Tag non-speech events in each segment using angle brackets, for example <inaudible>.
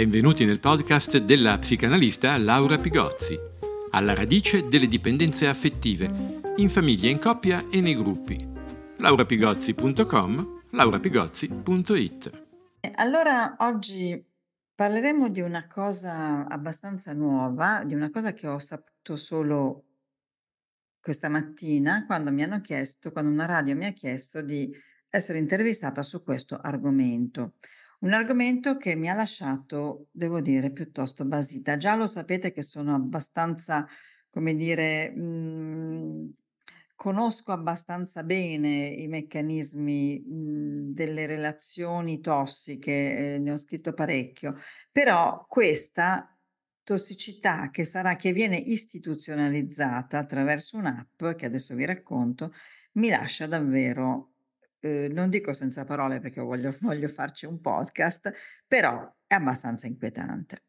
Benvenuti nel podcast della psicanalista Laura Pigozzi, alla radice delle dipendenze affettive, in famiglia, in coppia e nei gruppi. laurapigozzi.com, laurapigozzi.it. Allora, oggi parleremo di una cosa abbastanza nuova, di una cosa che ho saputo solo questa mattina quando mi hanno chiesto, quando una radio mi ha chiesto di essere intervistata su questo argomento. Un argomento che mi ha lasciato, devo dire, piuttosto basita. Già lo sapete che sono abbastanza, come dire, mh, mm, conosco abbastanza bene i meccanismi mh, mm, delle relazioni tossiche, eh, ne ho scritto parecchio, però questa tossicità che sarà che viene istituzionalizzata attraverso un'app che adesso vi racconto, mi lascia davvero Ehm, non dico senza parole perché voglio, <laughs> voglio farci un podcast, però è abbastanza inquietante.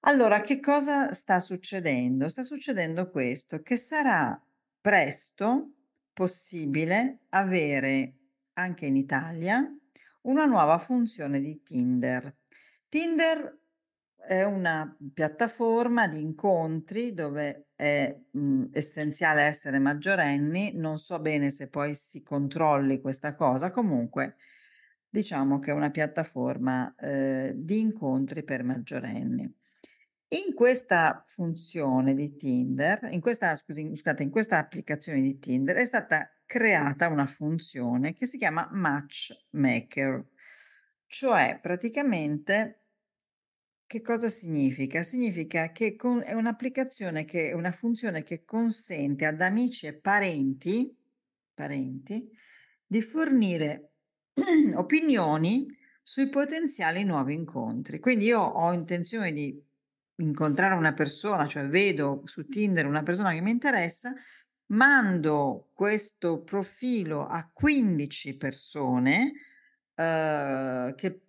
Allora, che cosa sta succedendo? Sta succedendo questo, che sarà presto possibile avere anche in Italia una nuova funzione di Tinder. Tinder è una piattaforma di incontri dove è mh, mhmm, essenziale essere maggiorenni, non so bene se poi si controlli questa cosa, comunque diciamo che è una piattaforma eh, di incontri per maggiorenni. In questa funzione di Tinder, in questa, scusi, scusate, in questa applicazione di Tinder è stata creata una funzione che si chiama Matchmaker, cioè praticamente che cosa significa? Significa che con è un'applicazione che una funzione che consente ad amici e parenti parenti di fornire <clears throat> opinioni sui potenziali nuovi incontri. Quindi io ho intenzione di incontrare una persona, cioè vedo su Tinder una persona che mi interessa, mando questo profilo a 15 persone eh, che,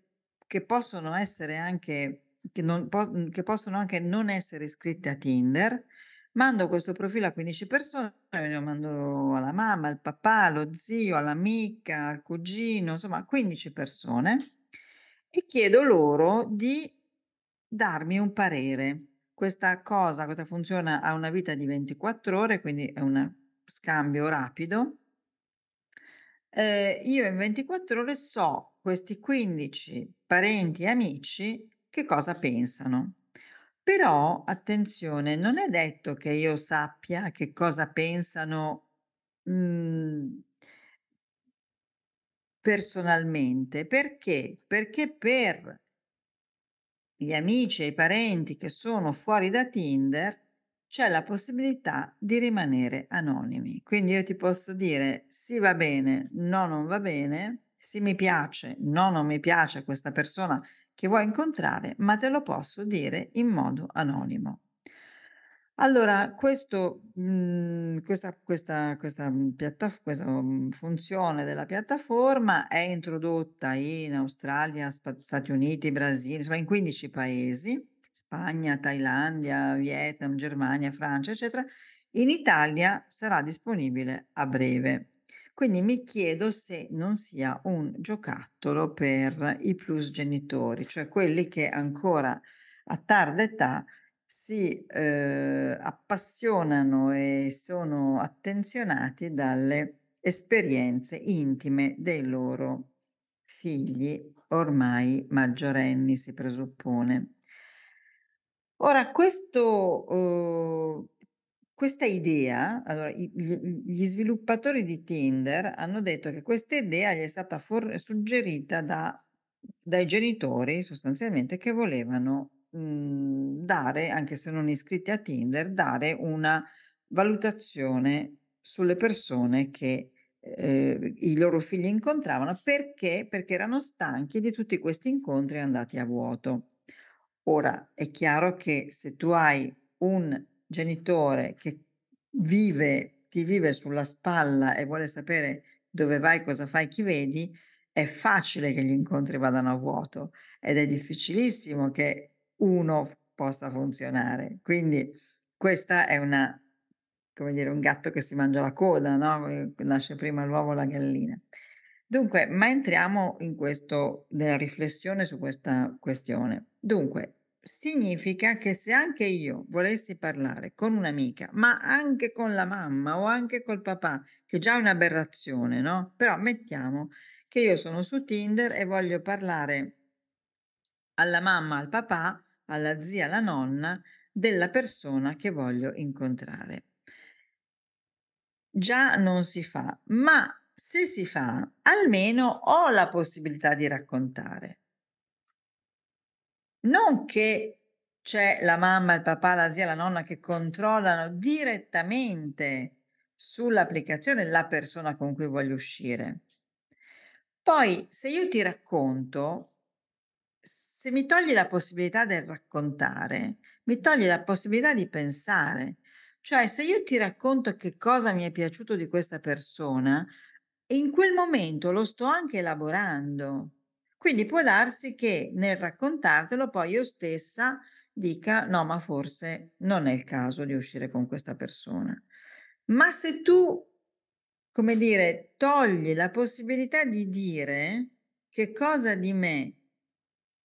che possono essere anche che, non, po- mhmm, che possono anche non essere iscritte a Tinder, mando questo profilo a 15 persone, lo mando alla mamma, al papà, allo zio, all'amica, al cugino, insomma 15 persone e chiedo loro di darmi un parere. Questa cosa, questa funzione ha una vita di 24 ore, quindi è un scambio rapido. Eh, io in 24 ore so questi 15 parenti e amici che cosa pensano. Però, attenzione, non è detto che io sappia che cosa pensano mh, mhmm, personalmente. Perché? Perché per gli amici e i parenti che sono fuori da Tinder c'è la possibilità di rimanere anonimi. Quindi io ti posso dire sì va bene, no non va bene, sì mi piace, no non mi piace questa persona che vuoi incontrare, ma te lo posso dire in modo anonimo. Allora, questo, mh, mhmm, questa, questa, questa, mhmm, piattaf- questa, mhmm, funzione della piattaforma è introdotta in Australia, Sp- Stati Uniti, Brasile, insomma in 15 paesi, Spagna, Thailandia, Vietnam, Germania, Francia, eccetera. In Italia sarà disponibile a breve. Quindi mi chiedo se non sia un giocattolo per i plus genitori, cioè quelli che ancora a tarda età si eh, appassionano e sono attenzionati dalle esperienze intime dei loro figli ormai maggiorenni, si presuppone. Ora, questo eh, questa idea, allora, gli sviluppatori di Tinder hanno detto che questa idea gli è stata for- suggerita da, dai genitori sostanzialmente che volevano mh, mhmm, dare, anche se non iscritti a Tinder, dare una valutazione sulle persone che eh, i loro figli incontravano perché? perché erano stanchi di tutti questi incontri andati a vuoto. Ora è chiaro che se tu hai un genitore che vive, ti vive sulla spalla e vuole sapere dove vai, cosa fai, chi vedi, è facile che gli incontri vadano a vuoto ed è difficilissimo che uno possa funzionare. Quindi questa è una, come dire, un gatto che si mangia la coda, no? Eh, nasce prima l'uovo o la gallina. Dunque, ma entriamo in questo, nella riflessione su questa questione. Dunque, Significa che se anche io volessi parlare con un'amica, ma anche con la mamma o anche col papà, che già è un'aberrazione, no? Però mettiamo che io sono su Tinder e voglio parlare alla mamma, al papà, alla zia, alla nonna della persona che voglio incontrare. Già non si fa, ma se si fa, almeno ho la possibilità di raccontare. Non che c'è la mamma, il papà, la zia, la nonna che controllano direttamente sull'applicazione la persona con cui voglio uscire. Poi, se io ti racconto, se mi togli la possibilità del raccontare, mi togli la possibilità di pensare. Cioè, se io ti racconto che cosa mi è piaciuto di questa persona, in quel momento lo sto anche elaborando. Quindi può darsi che nel raccontartelo poi io stessa dica no, ma forse non è il caso di uscire con questa persona. Ma se tu, come dire, togli la possibilità di dire che cosa di me,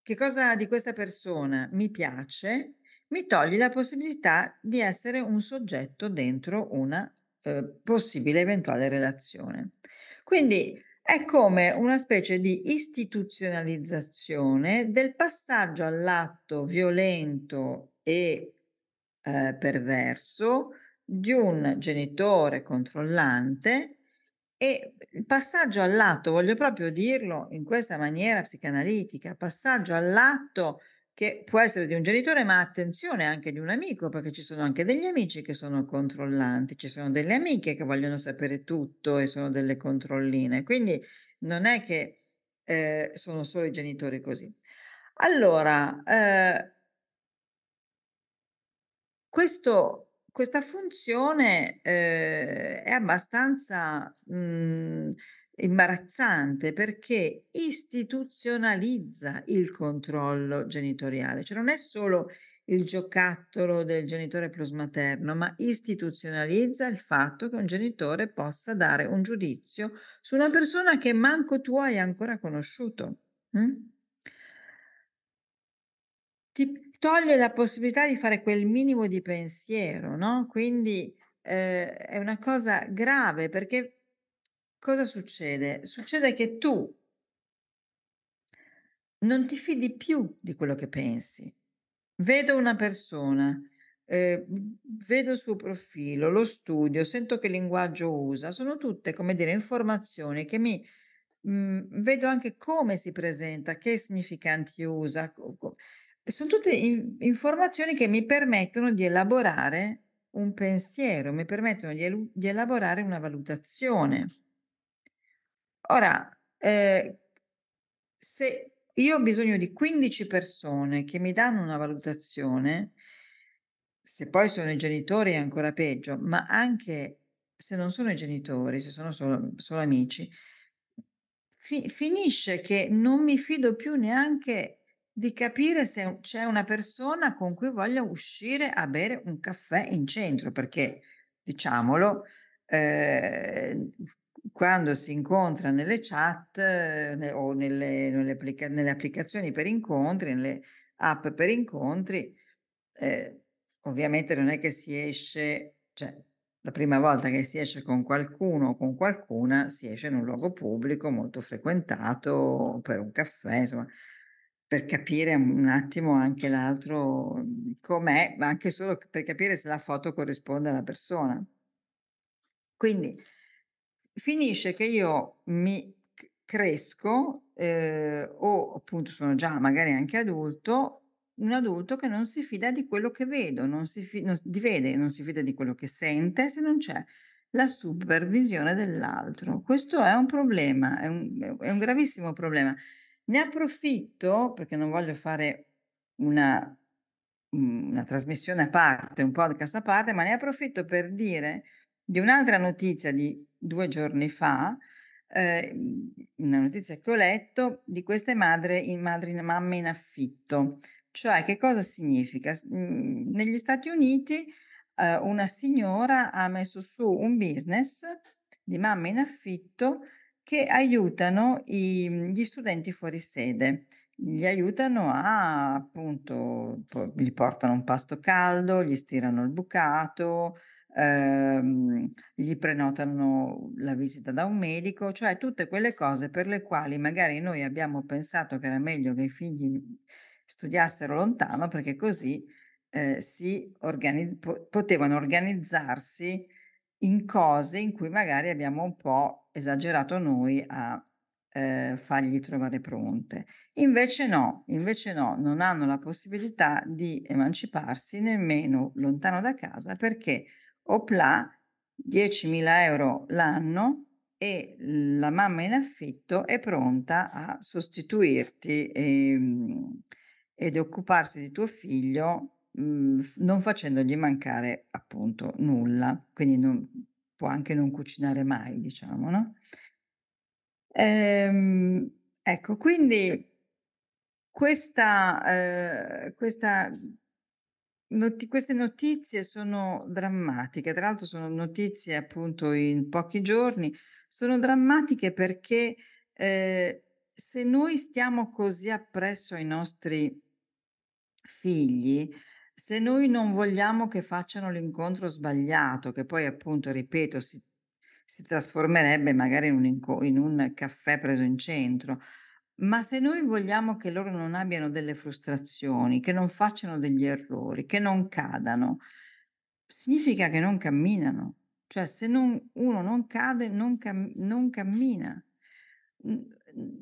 che cosa di questa persona mi piace, mi togli la possibilità di essere un soggetto dentro una eh, possibile eventuale relazione. Quindi è come una specie di istituzionalizzazione del passaggio all'atto violento e eh, perverso di un genitore controllante e il passaggio all'atto, voglio proprio dirlo in questa maniera psicanalitica, passaggio all'atto che può essere di un genitore, ma attenzione anche di un amico, perché ci sono anche degli amici che sono controllanti, ci sono delle amiche che vogliono sapere tutto e sono delle controlline. Quindi non è che eh, sono solo i genitori così. Allora, eh, questo, questa funzione eh, è abbastanza... Mh, mm, imbarazzante perché istituzionalizza il controllo genitoriale, cioè non è solo il giocattolo del genitore plus materno, ma istituzionalizza il fatto che un genitore possa dare un giudizio su una persona che manco tu hai ancora conosciuto. Mm? Ti toglie la possibilità di fare quel minimo di pensiero, no? Quindi eh, è una cosa grave perché cosa succede? Succede che tu non ti fidi più di quello che pensi. Vedo una persona, eh, vedo il suo profilo, lo studio, sento che linguaggio usa, sono tutte, come dire, informazioni che mi mh, mm, vedo anche come si presenta, che significanti usa. Co- co- sono tutte in- informazioni che mi permettono di elaborare un pensiero, mi permettono di, el- di elaborare una valutazione. Ora, eh, se io ho bisogno di 15 persone che mi danno una valutazione, se poi sono i genitori è ancora peggio, ma anche se non sono i genitori, se sono solo, solo amici, fi- finisce che non mi fido più neanche di capire se c'è una persona con cui voglio uscire a bere un caffè in centro, perché diciamolo, eh, quando si incontra nelle chat eh, ne, o nelle, nelle, applica- nelle, applicazioni per incontri, nelle app per incontri, eh, ovviamente non è che si esce, cioè la prima volta che si esce con qualcuno o con qualcuna si esce in un luogo pubblico molto frequentato per un caffè, insomma, per capire un attimo anche l'altro com'è, ma anche solo per capire se la foto corrisponde alla persona. Quindi finisce che io mi cresco eh, o appunto sono già magari anche adulto, un adulto che non si fida di quello che vedo, non si, fi- non, di vede, non si fida di quello che sente se non c'è la supervisione dell'altro. Questo è un problema, è un, è un gravissimo problema. Ne approfitto perché non voglio fare una, mm, una trasmissione a parte, un podcast a parte, ma ne approfitto per dire di un'altra notizia di due giorni fa, eh, una notizia che ho letto di queste madri, in, madri, mamme in affitto. Cioè, che cosa significa? Mhmm, negli Stati Uniti eh, una signora ha messo su un business di mamme in affitto che aiutano i, mhmm, gli studenti fuori sede. Li aiutano a appunto, gli portano un pasto caldo, gli stirano il bucato, ehm, gli prenotano la visita da un medico, cioè tutte quelle cose per le quali magari noi abbiamo pensato che era meglio che i figli studiassero lontano perché così eh, si organi- potevano organizzarsi in cose in cui magari abbiamo un po' esagerato noi a eh, fargli trovare pronte. Invece no, invece no, non hanno la possibilità di emanciparsi nemmeno lontano da casa perché OPLA 10.000 euro l'anno e la mamma in affitto è pronta a sostituirti e, ehm, ed occuparsi di tuo figlio mh, mm, non facendogli mancare appunto nulla, quindi non, può anche non cucinare mai, diciamo, no? Ehm, ecco, quindi questa, eh, questa Not- queste notizie sono drammatiche, tra l'altro sono notizie appunto in pochi giorni, sono drammatiche perché eh, se noi stiamo così appresso ai nostri figli, se noi non vogliamo che facciano l'incontro sbagliato, che poi appunto, ripeto, si, si trasformerebbe magari in un, inco- in un caffè preso in centro, ma se noi vogliamo che loro non abbiano delle frustrazioni, che non facciano degli errori, che non cadano, significa che non camminano. Cioè se non, uno non cade, non, cam- non cammina.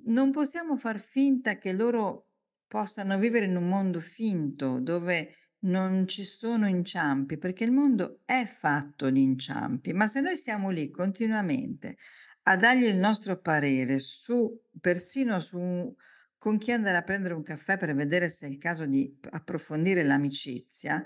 Non possiamo far finta che loro possano vivere in un mondo finto dove non ci sono inciampi, perché il mondo è fatto di inciampi, ma se noi siamo lì continuamente a dargli il nostro parere su, persino su con chi andare a prendere un caffè per vedere se è il caso di approfondire l'amicizia,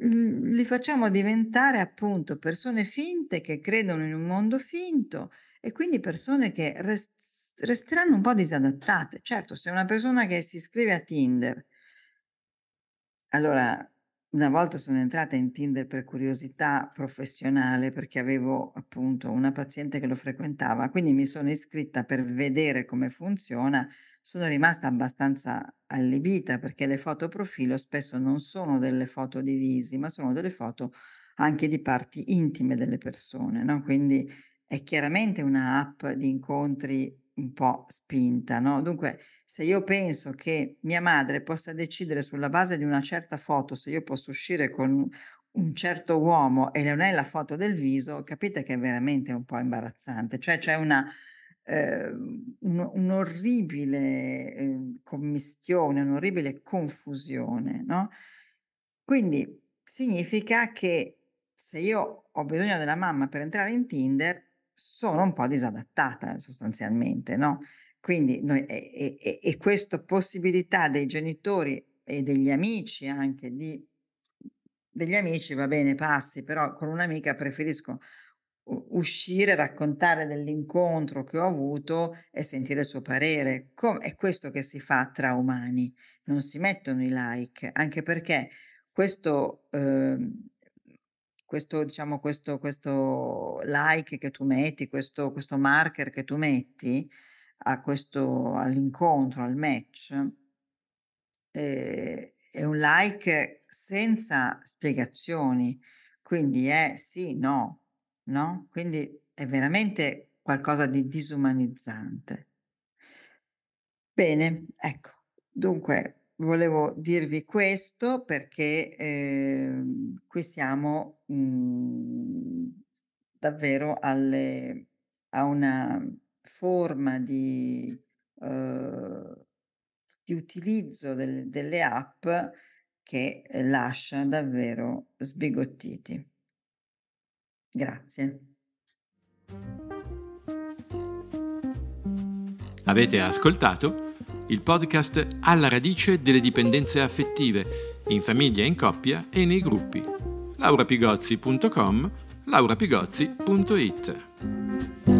li facciamo diventare appunto persone finte che credono in un mondo finto e quindi persone che rest- resteranno un po' disadattate. Certo, se una persona che si iscrive a Tinder, allora una volta sono entrata in Tinder per curiosità professionale perché avevo appunto una paziente che lo frequentava, quindi mi sono iscritta per vedere come funziona. Sono rimasta abbastanza allibita perché le foto profilo spesso non sono delle foto di visi, ma sono delle foto anche di parti intime delle persone, no? Quindi è chiaramente una app di incontri un po' spinta, no? Dunque se io penso che mia madre possa decidere sulla base di una certa foto se io posso uscire con un certo uomo e non è la foto del viso, capite che è veramente un po' imbarazzante, cioè c'è una, eh, un, un'orribile eh, commistione, un'orribile confusione, no? Quindi significa che se io ho bisogno della mamma per entrare in Tinder, sono un po' disadattata sostanzialmente, no? Quindi noi, e, e, e questa possibilità dei genitori e degli amici anche di degli amici va bene, passi, però con un'amica preferisco uscire, raccontare dell'incontro che ho avuto e sentire il suo parere. Com- è questo che si fa tra umani, non si mettono i like, anche perché questo, eh, questo, diciamo, questo, questo like che tu metti, questo, questo marker che tu metti, a questo, all'incontro, al match, eh, è un like senza spiegazioni, quindi è sì, no, no? Quindi è veramente qualcosa di disumanizzante. Bene, ecco, dunque volevo dirvi questo perché eh, qui siamo mh, mm, davvero alle, a una forma di, uhm, di utilizzo del delle app che eh, lascia davvero sbigottiti. Grazie. Avete ascoltato il podcast Alla radice delle dipendenze affettive, in famiglia, in coppia e nei gruppi. laurapigozzi.com, laurapigozzi.it.